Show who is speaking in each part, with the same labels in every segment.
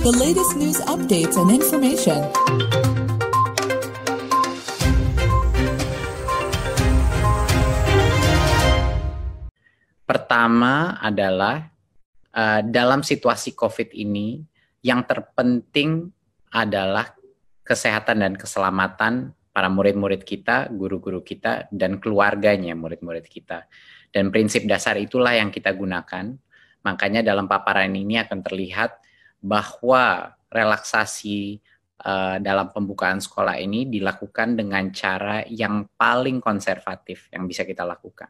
Speaker 1: the latest news updates and information. Pertama adalah uh, dalam situasi COVID ini yang terpenting adalah kesehatan dan keselamatan para murid-murid kita, guru-guru kita, dan keluarganya murid-murid kita. Dan prinsip dasar itulah yang kita gunakan. Makanya dalam paparan ini akan terlihat bahwa relaksasi uh, dalam pembukaan sekolah ini dilakukan dengan cara yang paling konservatif yang bisa kita lakukan.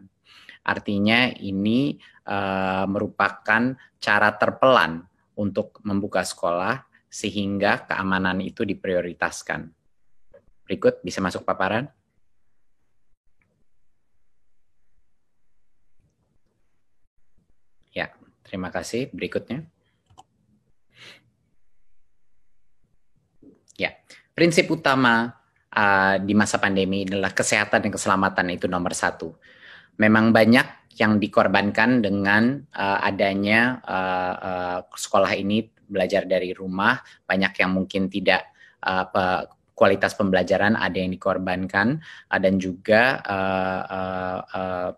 Speaker 1: Artinya ini uh, merupakan cara terpelan untuk membuka sekolah sehingga keamanan itu diprioritaskan. Berikut bisa masuk paparan. Ya, terima kasih. Berikutnya. Ya, prinsip utama uh, di masa pandemi adalah kesehatan dan keselamatan itu nomor satu. Memang banyak yang dikorbankan dengan uh, adanya uh, uh, sekolah ini belajar dari rumah, banyak yang mungkin tidak uh, pe kualitas pembelajaran ada yang dikorbankan uh, dan juga uh, uh, uh,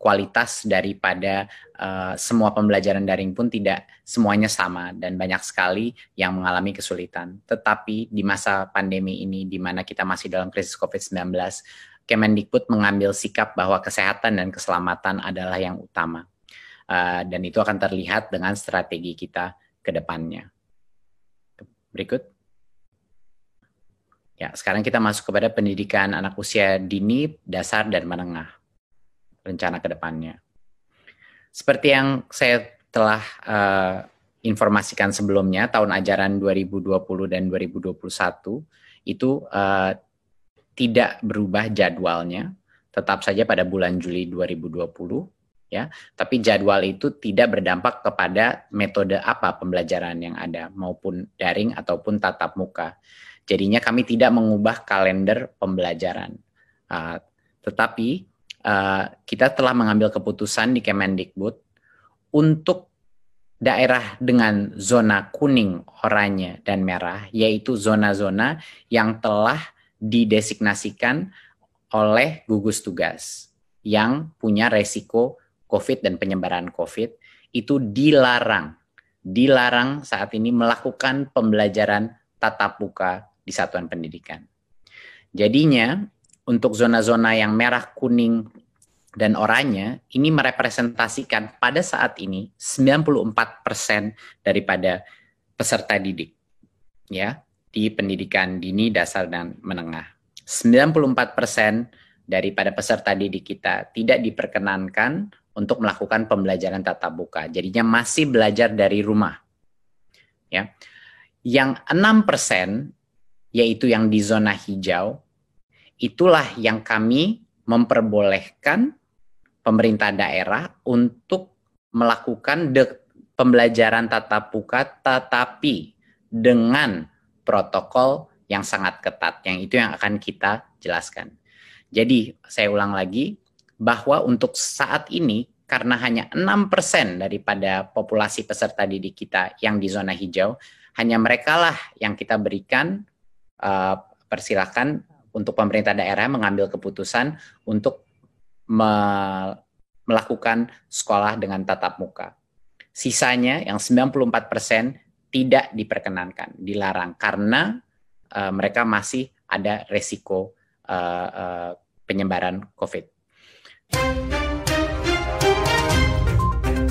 Speaker 1: kualitas daripada uh, semua pembelajaran daring pun tidak semuanya sama dan banyak sekali yang mengalami kesulitan. Tetapi di masa pandemi ini di mana kita masih dalam krisis Covid-19, Kemendikbud mengambil sikap bahwa kesehatan dan keselamatan adalah yang utama. Uh, dan itu akan terlihat dengan strategi kita ke depannya. Berikut. Ya, sekarang kita masuk kepada pendidikan anak usia dini, dasar, dan menengah rencana ke depannya. Seperti yang saya telah uh, informasikan sebelumnya, tahun ajaran 2020 dan 2021 itu uh, tidak berubah jadwalnya, tetap saja pada bulan Juli 2020 ya. Tapi jadwal itu tidak berdampak kepada metode apa pembelajaran yang ada maupun daring ataupun tatap muka. Jadinya kami tidak mengubah kalender pembelajaran. Uh, tetapi Eh, kita telah mengambil keputusan di Kemendikbud untuk daerah dengan zona kuning, oranye, dan merah, yaitu zona-zona yang telah didesignasikan oleh gugus tugas yang punya resiko COVID dan penyebaran COVID itu dilarang, dilarang saat ini melakukan pembelajaran tatap muka di satuan pendidikan. Jadinya untuk zona-zona yang merah, kuning, dan oranye ini merepresentasikan pada saat ini 94% daripada peserta didik ya di pendidikan dini dasar dan menengah. 94% daripada peserta didik kita tidak diperkenankan untuk melakukan pembelajaran tatap muka. Jadinya masih belajar dari rumah. Ya. Yang 6% yaitu yang di zona hijau itulah yang kami memperbolehkan pemerintah daerah untuk melakukan de- pembelajaran tatap muka tetapi dengan protokol yang sangat ketat yang itu yang akan kita jelaskan. Jadi saya ulang lagi bahwa untuk saat ini karena hanya 6% daripada populasi peserta didik kita yang di zona hijau, hanya merekalah yang kita berikan uh, eh, persilahkan untuk pemerintah daerah mengambil keputusan untuk me melakukan sekolah dengan tatap muka. Sisanya yang 94% tidak diperkenankan, dilarang karena uh, mereka masih ada resiko uh, uh, penyebaran COVID.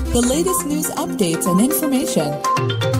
Speaker 1: The latest news updates and information.